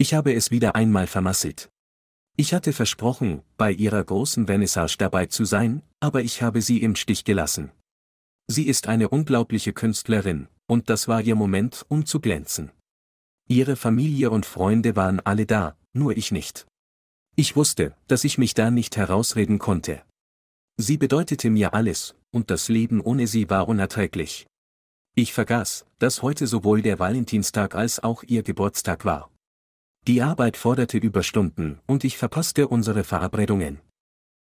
Ich habe es wieder einmal vermasselt. Ich hatte versprochen, bei ihrer großen Vernissage dabei zu sein, aber ich habe sie im Stich gelassen. Sie ist eine unglaubliche Künstlerin, und das war ihr Moment, um zu glänzen. Ihre Familie und Freunde waren alle da, nur ich nicht. Ich wusste, dass ich mich da nicht herausreden konnte. Sie bedeutete mir alles, und das Leben ohne sie war unerträglich. Ich vergaß, dass heute sowohl der Valentinstag als auch ihr Geburtstag war. Die Arbeit forderte Überstunden und ich verpasste unsere Verabredungen.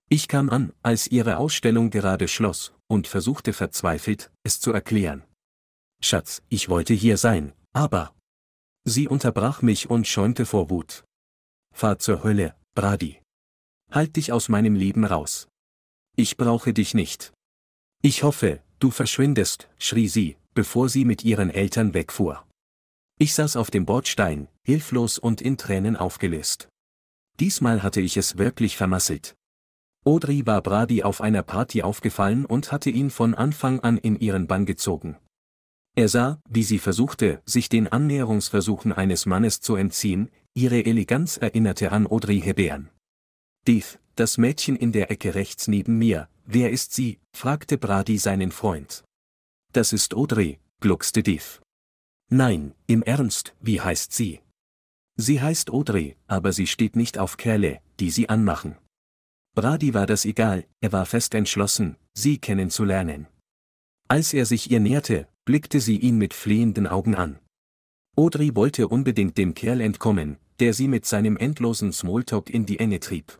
Ich kam an, als ihre Ausstellung gerade schloss, und versuchte verzweifelt, es zu erklären. Schatz, ich wollte hier sein, aber. Sie unterbrach mich und schäumte vor Wut. Fahr zur Hölle, Brady. Halt dich aus meinem Leben raus. Ich brauche dich nicht. Ich hoffe, du verschwindest, schrie sie, bevor sie mit ihren Eltern wegfuhr. Ich saß auf dem Bordstein, hilflos und in Tränen aufgelöst. Diesmal hatte ich es wirklich vermasselt. Audrey war Brady auf einer Party aufgefallen und hatte ihn von Anfang an in ihren Bann gezogen. Er sah, wie sie versuchte, sich den Annäherungsversuchen eines Mannes zu entziehen, ihre Eleganz erinnerte an Audrey Hepburn. Dave, das Mädchen in der Ecke rechts neben mir, wer ist sie? fragte Brady seinen Freund. Das ist Audrey, gluckste Dave. Nein, im Ernst, wie heißt sie? Sie heißt Audrey, aber sie steht nicht auf Kerle, die sie anmachen. Brady war das egal, er war fest entschlossen, sie kennenzulernen. Als er sich ihr näherte, blickte sie ihn mit flehenden Augen an. Audrey wollte unbedingt dem Kerl entkommen, der sie mit seinem endlosen Smalltalk in die Enge trieb.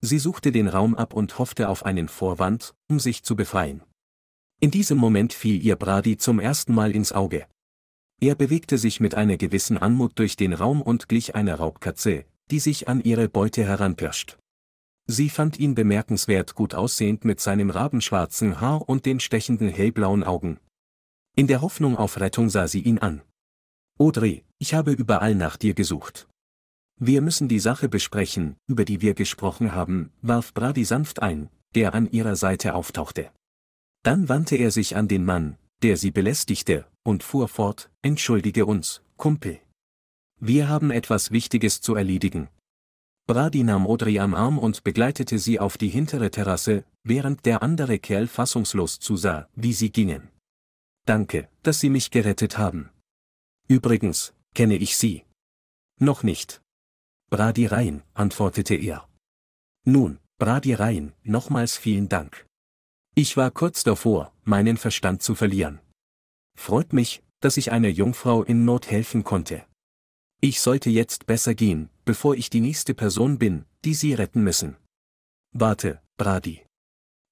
Sie suchte den Raum ab und hoffte auf einen Vorwand, um sich zu befreien. In diesem Moment fiel ihr Brady zum ersten Mal ins Auge. Er bewegte sich mit einer gewissen Anmut durch den Raum und glich einer Raubkatze, die sich an ihre Beute heranpirscht. Sie fand ihn bemerkenswert gut aussehend mit seinem rabenschwarzen Haar und den stechenden hellblauen Augen. In der Hoffnung auf Rettung sah sie ihn an. Audrey, ich habe überall nach dir gesucht. Wir müssen die Sache besprechen, über die wir gesprochen haben, warf Brady sanft ein, der an ihrer Seite auftauchte. Dann wandte er sich an den Mann, der sie belästigte, und fuhr fort, entschuldige uns, Kumpel. Wir haben etwas Wichtiges zu erledigen. Brady nahm Audrey am Arm und begleitete sie auf die hintere Terrasse, während der andere Kerl fassungslos zusah, wie sie gingen. Danke, dass Sie mich gerettet haben. Übrigens, kenne ich Sie. Noch nicht. Brady Ryan, antwortete er. Nun, Brady Ryan, nochmals vielen Dank. Ich war kurz davor, meinen Verstand zu verlieren. Freut mich, dass ich einer Jungfrau in Not helfen konnte. Ich sollte jetzt besser gehen, bevor ich die nächste Person bin, die Sie retten müssen. Warte, Brady.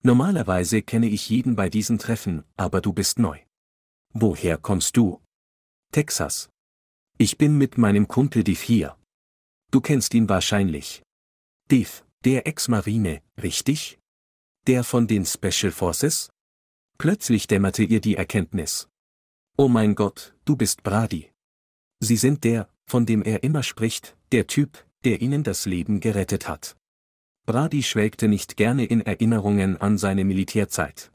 Normalerweise kenne ich jeden bei diesen Treffen, aber du bist neu. Woher kommst du? Texas. Ich bin mit meinem Kumpel Div hier. Du kennst ihn wahrscheinlich. Div, der Ex-Marine, richtig? der von den Special Forces? Plötzlich dämmerte ihr die Erkenntnis. Oh mein Gott, du bist Brady. Sie sind der, von dem er immer spricht, der Typ, der ihnen das Leben gerettet hat. Brady schwelgte nicht gerne in Erinnerungen an seine Militärzeit.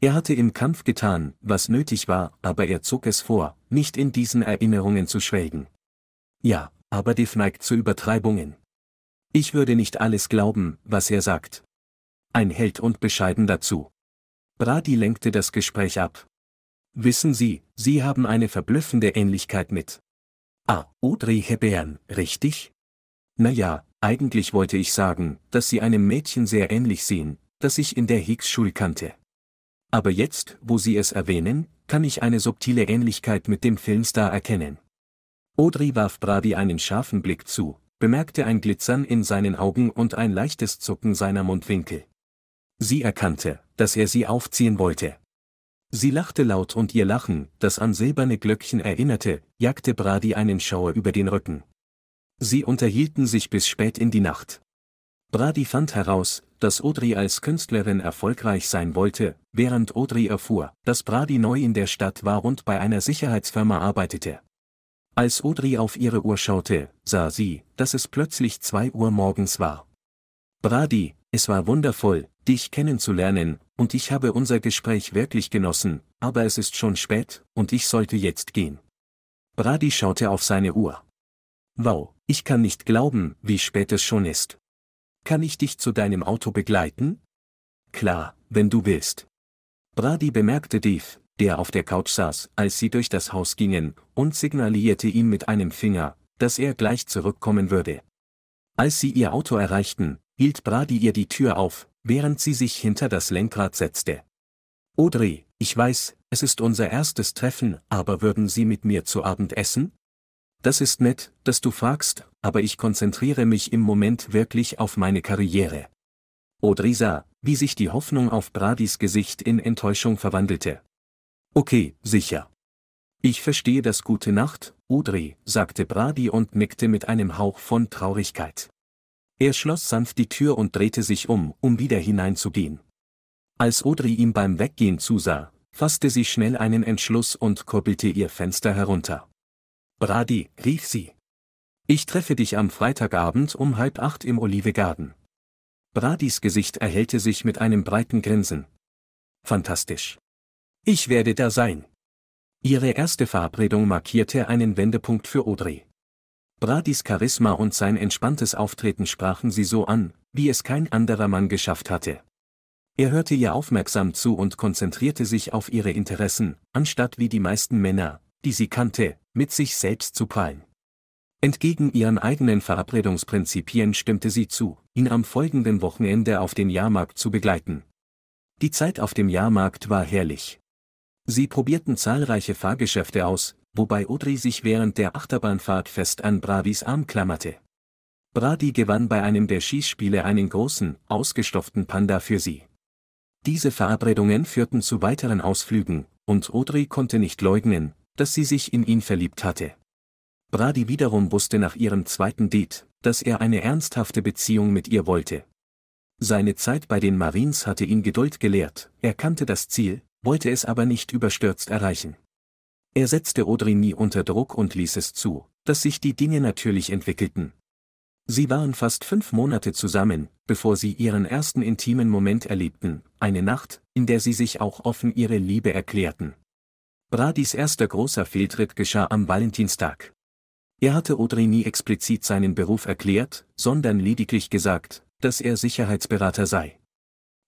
Er hatte im Kampf getan, was nötig war, aber er zog es vor, nicht in diesen Erinnerungen zu schwelgen. Ja, aber Dave neigt zu Übertreibungen. Ich würde nicht alles glauben, was er sagt, ein Held und bescheiden dazu. Brady lenkte das Gespräch ab. Wissen Sie, Sie haben eine verblüffende Ähnlichkeit mit. Ah, Audrey Hepburn, richtig? Naja, eigentlich wollte ich sagen, dass Sie einem Mädchen sehr ähnlich sehen, das ich in der Higgs-Schule kannte. Aber jetzt, wo Sie es erwähnen, kann ich eine subtile Ähnlichkeit mit dem Filmstar erkennen. Audrey warf Brady einen scharfen Blick zu, bemerkte ein Glitzern in seinen Augen und ein leichtes Zucken seiner Mundwinkel. Sie erkannte, dass er sie aufziehen wollte. Sie lachte laut und ihr Lachen, das an silberne Glöckchen erinnerte, jagte Brady einen Schauer über den Rücken. Sie unterhielten sich bis spät in die Nacht. Brady fand heraus, dass Audrey als Künstlerin erfolgreich sein wollte, während Audrey erfuhr, dass Brady neu in der Stadt war und bei einer Sicherheitsfirma arbeitete. Als Audrey auf ihre Uhr schaute, sah sie, dass es plötzlich zwei Uhr morgens war. Brady, es war wundervoll, dich kennenzulernen, und ich habe unser Gespräch wirklich genossen, aber es ist schon spät, und ich sollte jetzt gehen. Brady schaute auf seine Uhr. Wow, ich kann nicht glauben, wie spät es schon ist. Kann ich dich zu deinem Auto begleiten? Klar, wenn du willst. Brady bemerkte Dave, der auf der Couch saß, als sie durch das Haus gingen, und signalierte ihm mit einem Finger, dass er gleich zurückkommen würde. Als sie ihr Auto erreichten, hielt Brady ihr die Tür auf, während sie sich hinter das Lenkrad setzte. Audrey, ich weiß, es ist unser erstes Treffen, aber würden Sie mit mir zu Abend essen? Das ist nett, dass du fragst, aber ich konzentriere mich im Moment wirklich auf meine Karriere. Audrey sah, wie sich die Hoffnung auf Bradys Gesicht in Enttäuschung verwandelte. Okay, sicher. Ich verstehe das gute Nacht, Audrey, sagte Brady und nickte mit einem Hauch von Traurigkeit. Er schloss sanft die Tür und drehte sich um, um wieder hineinzugehen. Als Audrey ihm beim Weggehen zusah, fasste sie schnell einen Entschluss und kurbelte ihr Fenster herunter. Brady, rief sie. Ich treffe dich am Freitagabend um halb acht im Olive Garden. Bradys Gesicht erhellte sich mit einem breiten Grinsen. Fantastisch. Ich werde da sein. Ihre erste Verabredung markierte einen Wendepunkt für Audrey. Bradys Charisma und sein entspanntes Auftreten sprachen sie so an, wie es kein anderer Mann geschafft hatte. Er hörte ihr aufmerksam zu und konzentrierte sich auf ihre Interessen, anstatt wie die meisten Männer, die sie kannte, mit sich selbst zu prallen. Entgegen ihren eigenen Verabredungsprinzipien stimmte sie zu, ihn am folgenden Wochenende auf den Jahrmarkt zu begleiten. Die Zeit auf dem Jahrmarkt war herrlich. Sie probierten zahlreiche Fahrgeschäfte aus, wobei Audrey sich während der Achterbahnfahrt fest an Bravis Arm klammerte. Brady gewann bei einem der Schießspiele einen großen, ausgestopften Panda für sie. Diese Verabredungen führten zu weiteren Ausflügen, und Audrey konnte nicht leugnen, dass sie sich in ihn verliebt hatte. Brady wiederum wusste nach ihrem zweiten Date, dass er eine ernsthafte Beziehung mit ihr wollte. Seine Zeit bei den Marines hatte ihn Geduld gelehrt, er kannte das Ziel, wollte es aber nicht überstürzt erreichen. Er setzte Audrigny unter Druck und ließ es zu, dass sich die Dinge natürlich entwickelten. Sie waren fast fünf Monate zusammen, bevor sie ihren ersten intimen Moment erlebten, eine Nacht, in der sie sich auch offen ihre Liebe erklärten. Bradys erster großer Fehltritt geschah am Valentinstag. Er hatte Audrey nie explizit seinen Beruf erklärt, sondern lediglich gesagt, dass er Sicherheitsberater sei.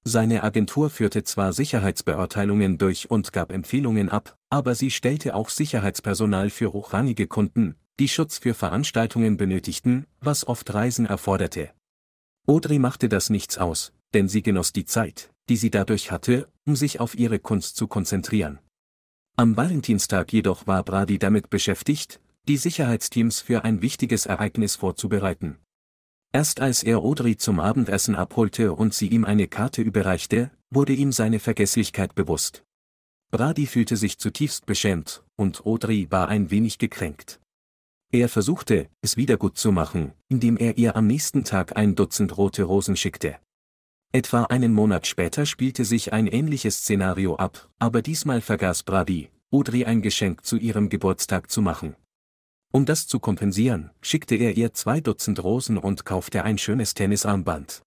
Seine Agentur führte zwar Sicherheitsbeurteilungen durch und gab Empfehlungen ab, aber sie stellte auch Sicherheitspersonal für hochrangige Kunden, die Schutz für Veranstaltungen benötigten, was oft Reisen erforderte. Audrey machte das nichts aus, denn sie genoss die Zeit, die sie dadurch hatte, um sich auf ihre Kunst zu konzentrieren. Am Valentinstag jedoch war Brady damit beschäftigt, die Sicherheitsteams für ein wichtiges Ereignis vorzubereiten. Erst als er Audrey zum Abendessen abholte und sie ihm eine Karte überreichte, wurde ihm seine Vergesslichkeit bewusst. Brady fühlte sich zutiefst beschämt, und Audrey war ein wenig gekränkt. Er versuchte, es wieder gut zu machen, indem er ihr am nächsten Tag ein Dutzend rote Rosen schickte. Etwa einen Monat später spielte sich ein ähnliches Szenario ab, aber diesmal vergaß Brady, Audrey ein Geschenk zu ihrem Geburtstag zu machen. Um das zu kompensieren, schickte er ihr zwei Dutzend Rosen und kaufte ein schönes Tennisarmband.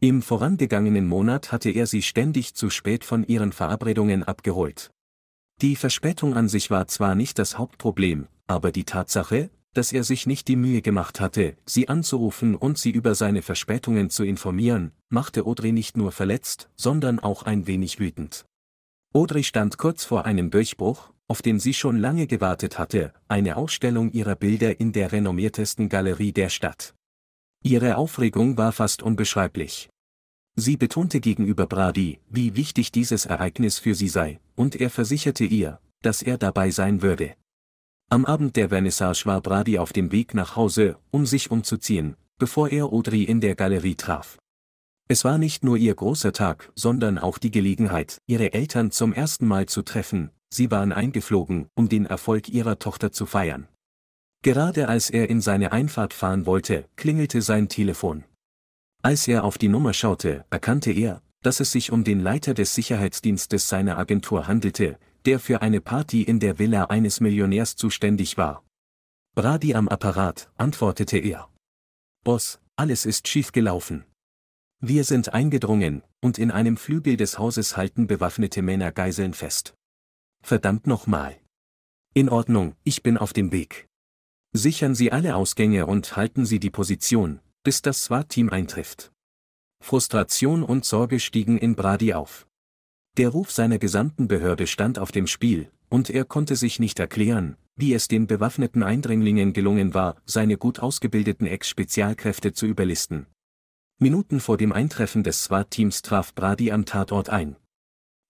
Im vorangegangenen Monat hatte er sie ständig zu spät von ihren Verabredungen abgeholt. Die Verspätung an sich war zwar nicht das Hauptproblem, aber die Tatsache, dass er sich nicht die Mühe gemacht hatte, sie anzurufen und sie über seine Verspätungen zu informieren, machte Audrey nicht nur verletzt, sondern auch ein wenig wütend. Audrey stand kurz vor einem Durchbruch, auf den sie schon lange gewartet hatte, eine Ausstellung ihrer Bilder in der renommiertesten Galerie der Stadt. Ihre Aufregung war fast unbeschreiblich. Sie betonte gegenüber Brady, wie wichtig dieses Ereignis für sie sei, und er versicherte ihr, dass er dabei sein würde. Am Abend der Vernissage war Brady auf dem Weg nach Hause, um sich umzuziehen, bevor er Audrey in der Galerie traf. Es war nicht nur ihr großer Tag, sondern auch die Gelegenheit, ihre Eltern zum ersten Mal zu treffen, sie waren eingeflogen, um den Erfolg ihrer Tochter zu feiern. Gerade als er in seine Einfahrt fahren wollte, klingelte sein Telefon. Als er auf die Nummer schaute, erkannte er, dass es sich um den Leiter des Sicherheitsdienstes seiner Agentur handelte, der für eine Party in der Villa eines Millionärs zuständig war. Brady am Apparat, antwortete er. Boss, alles ist schief gelaufen. Wir sind eingedrungen, und in einem Flügel des Hauses halten bewaffnete Männer Geiseln fest. Verdammt nochmal. In Ordnung, ich bin auf dem Weg. Sichern Sie alle Ausgänge und halten Sie die Position, bis das SWAT-Team eintrifft. Frustration und Sorge stiegen in Brady auf. Der Ruf seiner gesamten Behörde stand auf dem Spiel, und er konnte sich nicht erklären, wie es den bewaffneten Eindringlingen gelungen war, seine gut ausgebildeten Ex-Spezialkräfte zu überlisten. Minuten vor dem Eintreffen des SWAT-Teams traf Brady am Tatort ein.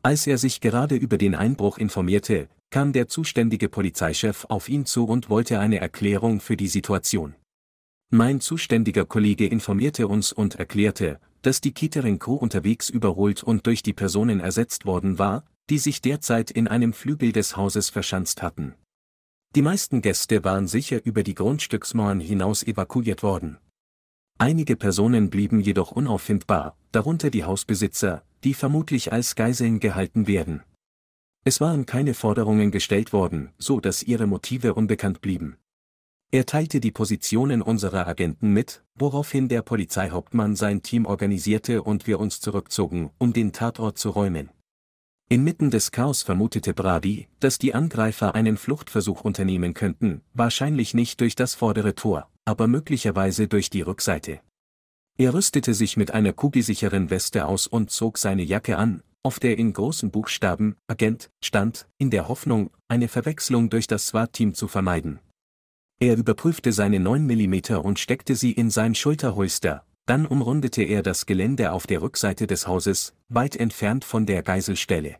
Als er sich gerade über den Einbruch informierte, kam der zuständige Polizeichef auf ihn zu und wollte eine Erklärung für die Situation. Mein zuständiger Kollege informierte uns und erklärte, dass die Kittering Crew unterwegs überholt und durch die Personen ersetzt worden war, die sich derzeit in einem Flügel des Hauses verschanzt hatten. Die meisten Gäste waren sicher über die Grundstücksmauern hinaus evakuiert worden. Einige Personen blieben jedoch unauffindbar, darunter die Hausbesitzer, die vermutlich als Geiseln gehalten werden. Es waren keine Forderungen gestellt worden, so dass ihre Motive unbekannt blieben. Er teilte die Positionen unserer Agenten mit, woraufhin der Polizeihauptmann sein Team organisierte und wir uns zurückzogen, um den Tatort zu räumen. Inmitten des Chaos vermutete Brady, dass die Angreifer einen Fluchtversuch unternehmen könnten, wahrscheinlich nicht durch das vordere Tor, aber möglicherweise durch die Rückseite. Er rüstete sich mit einer kugelsicheren Weste aus und zog seine Jacke an, auf der in großen Buchstaben Agent stand, in der Hoffnung, eine Verwechslung durch das SWAT-Team zu vermeiden. Er überprüfte seine 9 mm und steckte sie in sein Schulterholster, dann umrundete er das Gelände auf der Rückseite des Hauses, weit entfernt von der Geiselstelle.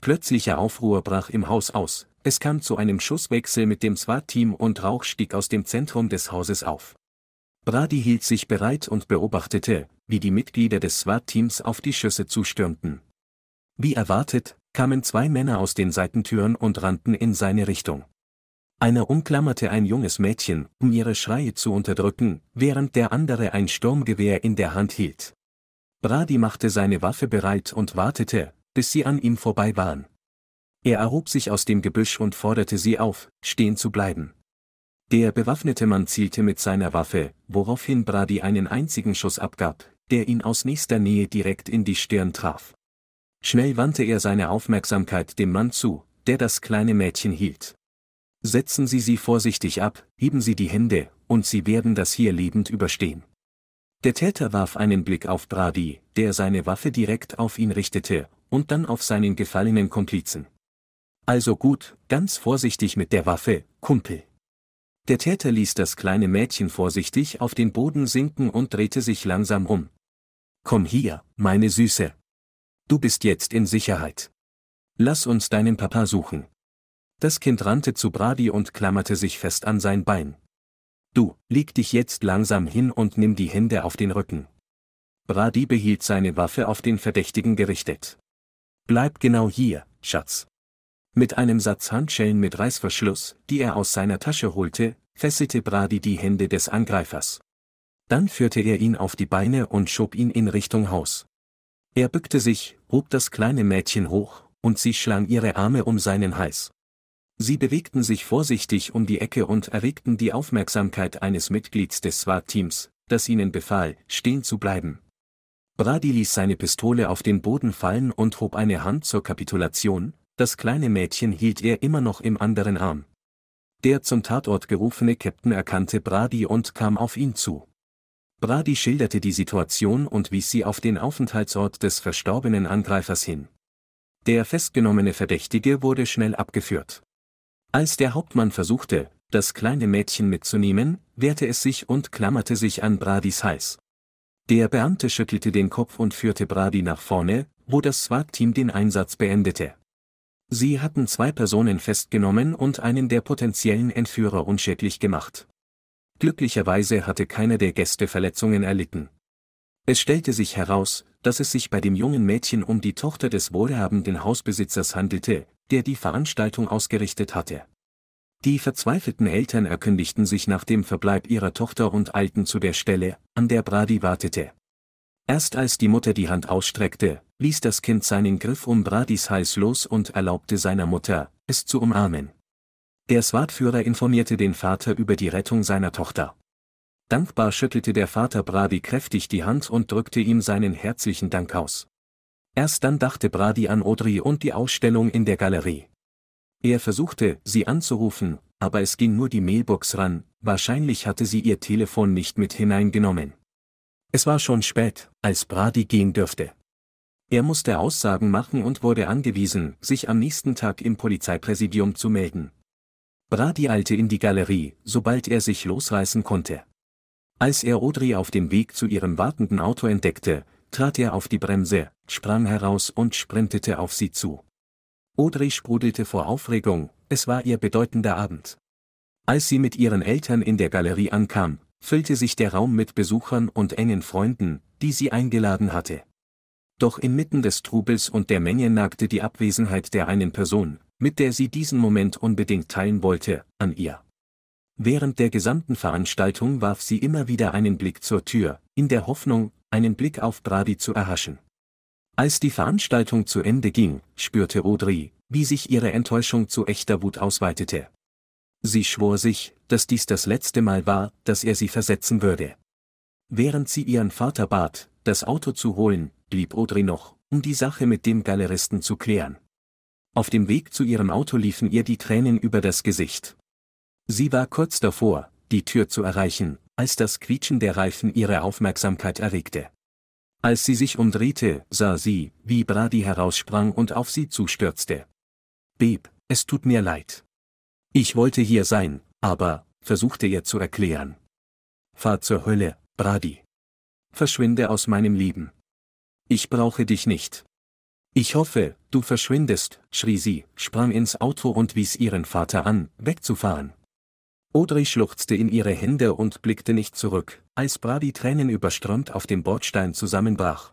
Plötzlicher Aufruhr brach im Haus aus, es kam zu einem Schusswechsel mit dem SWAT-Team und Rauch stieg aus dem Zentrum des Hauses auf. Brady hielt sich bereit und beobachtete, wie die Mitglieder des SWAT-Teams auf die Schüsse zustürmten. Wie erwartet, kamen zwei Männer aus den Seitentüren und rannten in seine Richtung. Einer umklammerte ein junges Mädchen, um ihre Schreie zu unterdrücken, während der andere ein Sturmgewehr in der Hand hielt. Brady machte seine Waffe bereit und wartete, bis sie an ihm vorbei waren. Er erhob sich aus dem Gebüsch und forderte sie auf, stehen zu bleiben. Der bewaffnete Mann zielte mit seiner Waffe, woraufhin Brady einen einzigen Schuss abgab, der ihn aus nächster Nähe direkt in die Stirn traf. Schnell wandte er seine Aufmerksamkeit dem Mann zu, der das kleine Mädchen hielt. Setzen Sie sie vorsichtig ab, heben Sie die Hände, und Sie werden das hier lebend überstehen. Der Täter warf einen Blick auf Brady, der seine Waffe direkt auf ihn richtete, und dann auf seinen gefallenen Komplizen. Also gut, ganz vorsichtig mit der Waffe, Kumpel. Der Täter ließ das kleine Mädchen vorsichtig auf den Boden sinken und drehte sich langsam um. Komm hier, meine Süße. Du bist jetzt in Sicherheit. Lass uns deinen Papa suchen, das Kind rannte zu Brady und klammerte sich fest an sein Bein. Du, leg dich jetzt langsam hin und nimm die Hände auf den Rücken. Brady behielt seine Waffe auf den Verdächtigen gerichtet. Bleib genau hier, Schatz. Mit einem Satz Handschellen mit Reißverschluss, die er aus seiner Tasche holte, fesselte Brady die Hände des Angreifers. Dann führte er ihn auf die Beine und schob ihn in Richtung Haus. Er bückte sich, hob das kleine Mädchen hoch, und sie schlang ihre Arme um seinen Hals. Sie bewegten sich vorsichtig um die Ecke und erregten die Aufmerksamkeit eines Mitglieds des SWAT-Teams, das ihnen befahl, stehen zu bleiben. Brady ließ seine Pistole auf den Boden fallen und hob eine Hand zur Kapitulation, das kleine Mädchen hielt er immer noch im anderen Arm. Der zum Tatort gerufene Captain erkannte Brady und kam auf ihn zu. Brady schilderte die Situation und wies sie auf den Aufenthaltsort des verstorbenen Angreifers hin. Der festgenommene Verdächtige wurde schnell abgeführt. Als der Hauptmann versuchte, das kleine Mädchen mitzunehmen, wehrte es sich und klammerte sich an Bradis Hals. Der Beamte schüttelte den Kopf und führte Brady nach vorne, wo das SWAT-Team den Einsatz beendete. Sie hatten zwei Personen festgenommen und einen der potenziellen Entführer unschädlich gemacht. Glücklicherweise hatte keiner der Gäste Verletzungen erlitten. Es stellte sich heraus, dass es sich bei dem jungen Mädchen um die Tochter des wohlhabenden Hausbesitzers handelte, der die Veranstaltung ausgerichtet hatte. Die verzweifelten Eltern erkündigten sich nach dem Verbleib ihrer Tochter und eilten zu der Stelle, an der Brady wartete. Erst als die Mutter die Hand ausstreckte, ließ das Kind seinen Griff um Bradys Hals los und erlaubte seiner Mutter, es zu umarmen. Der Swartführer informierte den Vater über die Rettung seiner Tochter. Dankbar schüttelte der Vater Brady kräftig die Hand und drückte ihm seinen herzlichen Dank aus. Erst dann dachte Brady an Audrey und die Ausstellung in der Galerie. Er versuchte, sie anzurufen, aber es ging nur die Mailbox ran, wahrscheinlich hatte sie ihr Telefon nicht mit hineingenommen. Es war schon spät, als Brady gehen dürfte. Er musste Aussagen machen und wurde angewiesen, sich am nächsten Tag im Polizeipräsidium zu melden. Brady eilte in die Galerie, sobald er sich losreißen konnte. Als er Rodri auf dem Weg zu ihrem wartenden Auto entdeckte, trat er auf die Bremse, sprang heraus und sprintete auf sie zu. Audrey sprudelte vor Aufregung, es war ihr bedeutender Abend. Als sie mit ihren Eltern in der Galerie ankam, füllte sich der Raum mit Besuchern und engen Freunden, die sie eingeladen hatte. Doch inmitten des Trubels und der Menge nagte die Abwesenheit der einen Person, mit der sie diesen Moment unbedingt teilen wollte, an ihr. Während der gesamten Veranstaltung warf sie immer wieder einen Blick zur Tür, in der Hoffnung, einen Blick auf Brady zu erhaschen. Als die Veranstaltung zu Ende ging, spürte Audrey, wie sich ihre Enttäuschung zu echter Wut ausweitete. Sie schwor sich, dass dies das letzte Mal war, dass er sie versetzen würde. Während sie ihren Vater bat, das Auto zu holen, blieb Audrey noch, um die Sache mit dem Galeristen zu klären. Auf dem Weg zu ihrem Auto liefen ihr die Tränen über das Gesicht. Sie war kurz davor, die Tür zu erreichen, als das Quietschen der Reifen ihre Aufmerksamkeit erregte. Als sie sich umdrehte, sah sie, wie Brady heraussprang und auf sie zustürzte. Beb, es tut mir leid. Ich wollte hier sein, aber, versuchte er zu erklären. Fahr zur Hölle, Brady. Verschwinde aus meinem Leben. Ich brauche dich nicht. Ich hoffe, du verschwindest, schrie sie, sprang ins Auto und wies ihren Vater an, wegzufahren. Audrey schluchzte in ihre Hände und blickte nicht zurück, als Brady tränenüberströmt auf dem Bordstein zusammenbrach.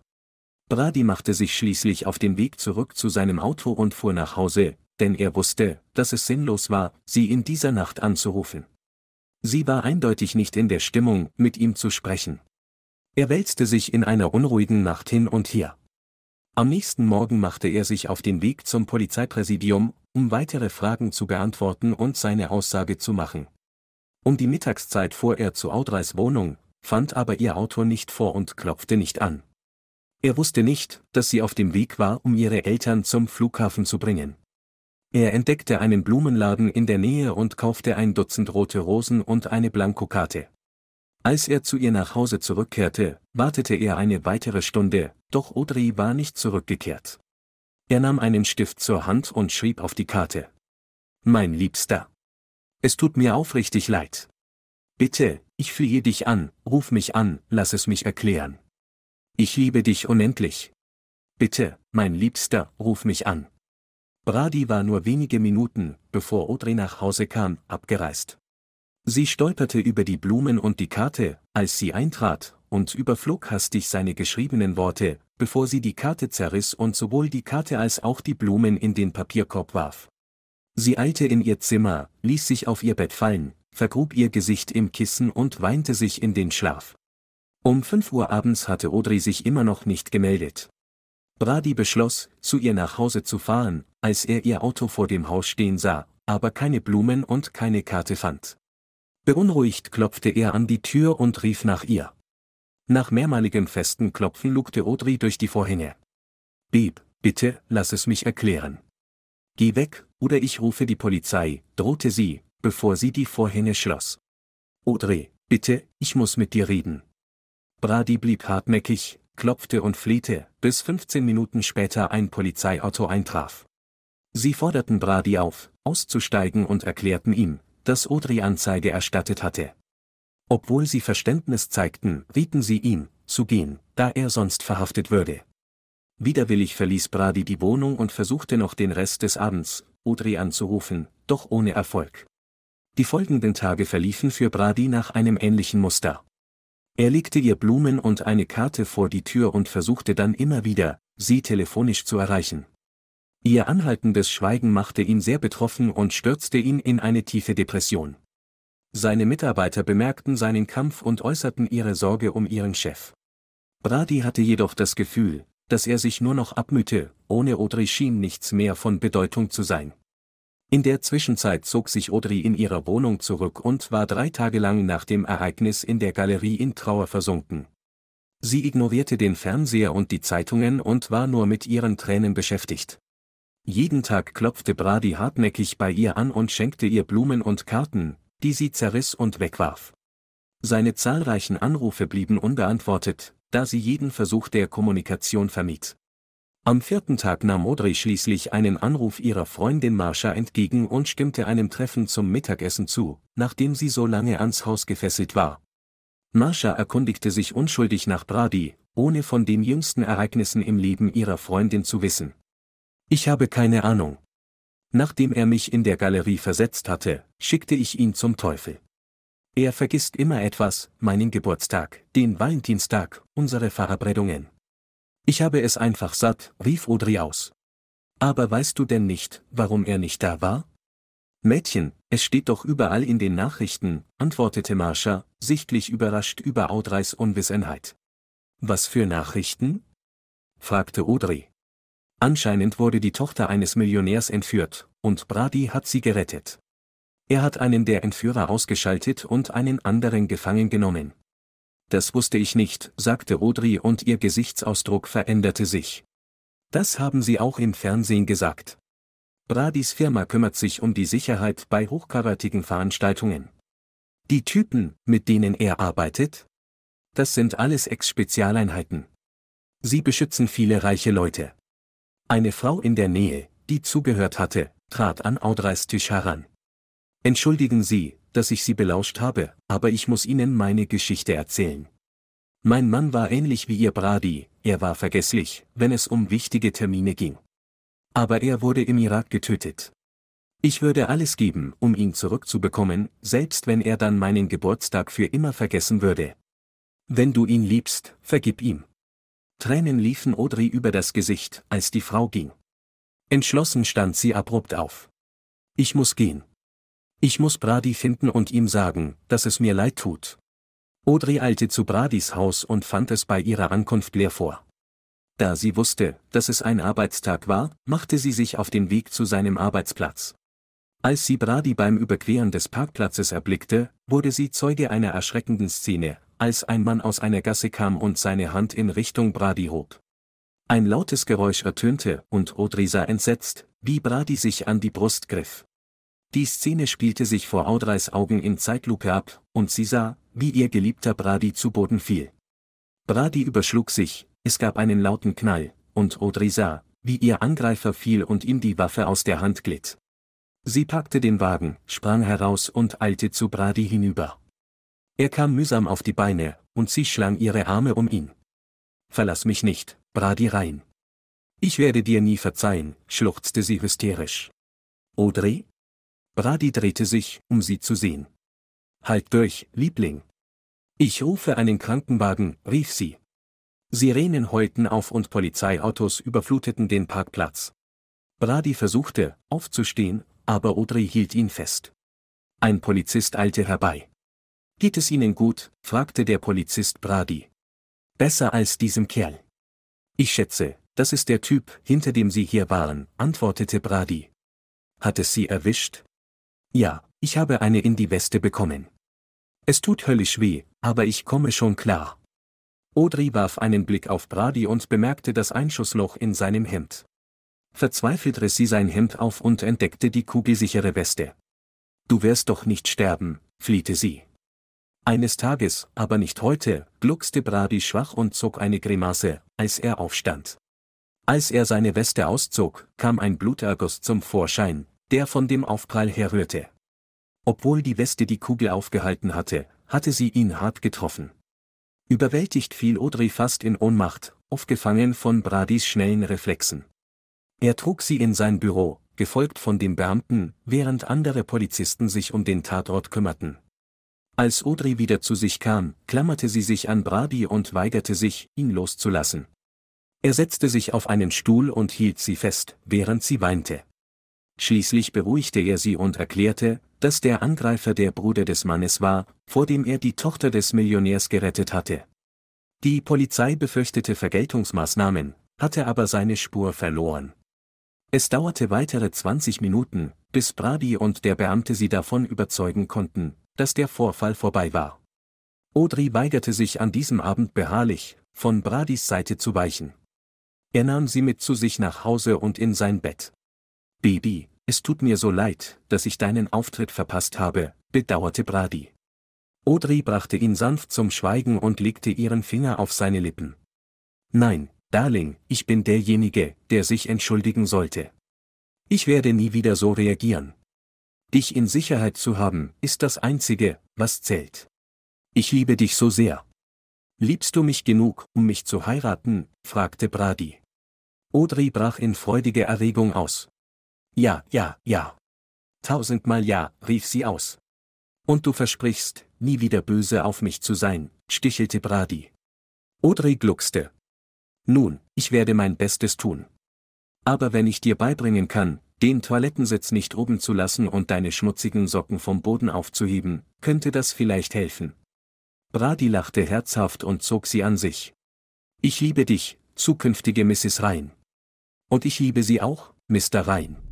Brady machte sich schließlich auf den Weg zurück zu seinem Auto und fuhr nach Hause, denn er wusste, dass es sinnlos war, sie in dieser Nacht anzurufen. Sie war eindeutig nicht in der Stimmung, mit ihm zu sprechen. Er wälzte sich in einer unruhigen Nacht hin und her. Am nächsten Morgen machte er sich auf den Weg zum Polizeipräsidium, um weitere Fragen zu beantworten und seine Aussage zu machen, um die Mittagszeit fuhr er zu Audreys Wohnung, fand aber ihr Auto nicht vor und klopfte nicht an. Er wusste nicht, dass sie auf dem Weg war, um ihre Eltern zum Flughafen zu bringen. Er entdeckte einen Blumenladen in der Nähe und kaufte ein Dutzend rote Rosen und eine Blankokarte. Als er zu ihr nach Hause zurückkehrte, wartete er eine weitere Stunde, doch Audrey war nicht zurückgekehrt. Er nahm einen Stift zur Hand und schrieb auf die Karte. Mein Liebster. Es tut mir aufrichtig leid. Bitte, ich fühle dich an, ruf mich an, lass es mich erklären. Ich liebe dich unendlich. Bitte, mein Liebster, ruf mich an. Brady war nur wenige Minuten, bevor Audrey nach Hause kam, abgereist. Sie stolperte über die Blumen und die Karte, als sie eintrat, und überflog hastig seine geschriebenen Worte, bevor sie die Karte zerriss und sowohl die Karte als auch die Blumen in den Papierkorb warf. Sie eilte in ihr Zimmer, ließ sich auf ihr Bett fallen, vergrub ihr Gesicht im Kissen und weinte sich in den Schlaf. Um fünf Uhr abends hatte Audrey sich immer noch nicht gemeldet. Brady beschloss, zu ihr nach Hause zu fahren, als er ihr Auto vor dem Haus stehen sah, aber keine Blumen und keine Karte fand. Beunruhigt klopfte er an die Tür und rief nach ihr. Nach mehrmaligem festen Klopfen lugte Audrey durch die Vorhänge. Beb, bitte, lass es mich erklären. Geh weg, oder ich rufe die Polizei, drohte sie, bevor sie die Vorhänge schloss. Audrey, bitte, ich muss mit dir reden. Brady blieb hartnäckig, klopfte und flehte, bis 15 Minuten später ein Polizeiauto eintraf. Sie forderten Brady auf, auszusteigen und erklärten ihm, dass Audrey Anzeige erstattet hatte. Obwohl sie Verständnis zeigten, rieten sie ihm, zu gehen, da er sonst verhaftet würde. Widerwillig verließ Brady die Wohnung und versuchte noch den Rest des Abends, Audrey anzurufen, doch ohne Erfolg. Die folgenden Tage verliefen für Brady nach einem ähnlichen Muster. Er legte ihr Blumen und eine Karte vor die Tür und versuchte dann immer wieder, sie telefonisch zu erreichen. Ihr anhaltendes Schweigen machte ihn sehr betroffen und stürzte ihn in eine tiefe Depression. Seine Mitarbeiter bemerkten seinen Kampf und äußerten ihre Sorge um ihren Chef. Brady hatte jedoch das Gefühl, dass er sich nur noch abmühte, ohne Audrey schien nichts mehr von Bedeutung zu sein. In der Zwischenzeit zog sich Audrey in ihrer Wohnung zurück und war drei Tage lang nach dem Ereignis in der Galerie in Trauer versunken. Sie ignorierte den Fernseher und die Zeitungen und war nur mit ihren Tränen beschäftigt. Jeden Tag klopfte Brady hartnäckig bei ihr an und schenkte ihr Blumen und Karten, die sie zerriss und wegwarf. Seine zahlreichen Anrufe blieben unbeantwortet, da sie jeden Versuch der Kommunikation vermied. Am vierten Tag nahm Audrey schließlich einen Anruf ihrer Freundin Marsha entgegen und stimmte einem Treffen zum Mittagessen zu, nachdem sie so lange ans Haus gefesselt war. Marsha erkundigte sich unschuldig nach Brady, ohne von den jüngsten Ereignissen im Leben ihrer Freundin zu wissen. Ich habe keine Ahnung. Nachdem er mich in der Galerie versetzt hatte, schickte ich ihn zum Teufel. Er vergisst immer etwas, meinen Geburtstag, den Valentinstag, unsere Verabredungen. Ich habe es einfach satt, rief Audrey aus. Aber weißt du denn nicht, warum er nicht da war? Mädchen, es steht doch überall in den Nachrichten, antwortete Marsha, sichtlich überrascht über Audreys Unwissenheit. Was für Nachrichten? fragte Audrey. Anscheinend wurde die Tochter eines Millionärs entführt, und Brady hat sie gerettet. Er hat einen der Entführer ausgeschaltet und einen anderen gefangen genommen. Das wusste ich nicht, sagte Rodri und ihr Gesichtsausdruck veränderte sich. Das haben sie auch im Fernsehen gesagt. Bradis Firma kümmert sich um die Sicherheit bei hochkarätigen Veranstaltungen. Die Typen, mit denen er arbeitet? Das sind alles Ex-Spezialeinheiten. Sie beschützen viele reiche Leute. Eine Frau in der Nähe, die zugehört hatte, trat an Audreys Tisch heran. Entschuldigen Sie, dass ich Sie belauscht habe, aber ich muss Ihnen meine Geschichte erzählen. Mein Mann war ähnlich wie Ihr Brady, er war vergesslich, wenn es um wichtige Termine ging. Aber er wurde im Irak getötet. Ich würde alles geben, um ihn zurückzubekommen, selbst wenn er dann meinen Geburtstag für immer vergessen würde. Wenn du ihn liebst, vergib ihm. Tränen liefen Audrey über das Gesicht, als die Frau ging. Entschlossen stand sie abrupt auf. Ich muss gehen. Ich muss Brady finden und ihm sagen, dass es mir leid tut. Audrey eilte zu Bradys Haus und fand es bei ihrer Ankunft leer vor. Da sie wusste, dass es ein Arbeitstag war, machte sie sich auf den Weg zu seinem Arbeitsplatz. Als sie Brady beim Überqueren des Parkplatzes erblickte, wurde sie Zeuge einer erschreckenden Szene, als ein Mann aus einer Gasse kam und seine Hand in Richtung Brady hob. Ein lautes Geräusch ertönte, und Audrey sah entsetzt, wie Brady sich an die Brust griff. Die Szene spielte sich vor Audreys Augen in Zeitlupe ab, und sie sah, wie ihr geliebter Brady zu Boden fiel. Brady überschlug sich, es gab einen lauten Knall, und Audrey sah, wie ihr Angreifer fiel und ihm die Waffe aus der Hand glitt. Sie packte den Wagen, sprang heraus und eilte zu Brady hinüber. Er kam mühsam auf die Beine, und sie schlang ihre Arme um ihn. Verlass mich nicht, Brady rein. Ich werde dir nie verzeihen, schluchzte sie hysterisch. Audrey? Brady drehte sich, um sie zu sehen. Halt durch, Liebling. Ich rufe einen Krankenwagen, rief sie. Sirenen heulten auf und Polizeiautos überfluteten den Parkplatz. Brady versuchte, aufzustehen, aber Audrey hielt ihn fest. Ein Polizist eilte herbei. Geht es Ihnen gut? fragte der Polizist Brady. Besser als diesem Kerl. Ich schätze, das ist der Typ, hinter dem Sie hier waren, antwortete Brady. Hat es Sie erwischt? Ja, ich habe eine in die Weste bekommen. Es tut höllisch weh, aber ich komme schon klar. Audrey warf einen Blick auf Brady und bemerkte das Einschussloch in seinem Hemd. Verzweifelt riss sie sein Hemd auf und entdeckte die kugelsichere Weste. Du wirst doch nicht sterben, fliehte sie. Eines Tages, aber nicht heute, gluckste Brady schwach und zog eine Grimasse, als er aufstand. Als er seine Weste auszog, kam ein Bluterguss zum Vorschein, der von dem Aufprall herrührte. Obwohl die Weste die Kugel aufgehalten hatte, hatte sie ihn hart getroffen. Überwältigt fiel Audrey fast in Ohnmacht, aufgefangen von Bradys schnellen Reflexen. Er trug sie in sein Büro, gefolgt von dem Beamten, während andere Polizisten sich um den Tatort kümmerten. Als Audrey wieder zu sich kam, klammerte sie sich an Brady und weigerte sich, ihn loszulassen. Er setzte sich auf einen Stuhl und hielt sie fest, während sie weinte. Schließlich beruhigte er sie und erklärte, dass der Angreifer der Bruder des Mannes war, vor dem er die Tochter des Millionärs gerettet hatte. Die Polizei befürchtete Vergeltungsmaßnahmen, hatte aber seine Spur verloren. Es dauerte weitere 20 Minuten, bis Brady und der Beamte sie davon überzeugen konnten, dass der Vorfall vorbei war. Audrey weigerte sich an diesem Abend beharrlich, von Bradys Seite zu weichen. Er nahm sie mit zu sich nach Hause und in sein Bett. Baby, es tut mir so leid, dass ich deinen Auftritt verpasst habe, bedauerte Brady. Audrey brachte ihn sanft zum Schweigen und legte ihren Finger auf seine Lippen. Nein, Darling, ich bin derjenige, der sich entschuldigen sollte. Ich werde nie wieder so reagieren. Dich in Sicherheit zu haben, ist das Einzige, was zählt. Ich liebe dich so sehr. Liebst du mich genug, um mich zu heiraten? fragte Brady. Audrey brach in freudige Erregung aus. Ja, ja, ja. Tausendmal ja, rief sie aus. Und du versprichst, nie wieder böse auf mich zu sein, stichelte Brady. Audrey gluckste. Nun, ich werde mein Bestes tun. Aber wenn ich dir beibringen kann, den Toilettensitz nicht oben zu lassen und deine schmutzigen Socken vom Boden aufzuheben, könnte das vielleicht helfen. Brady lachte herzhaft und zog sie an sich. Ich liebe dich, zukünftige Mrs. Rhein. Und ich liebe sie auch, Mr. Rhein.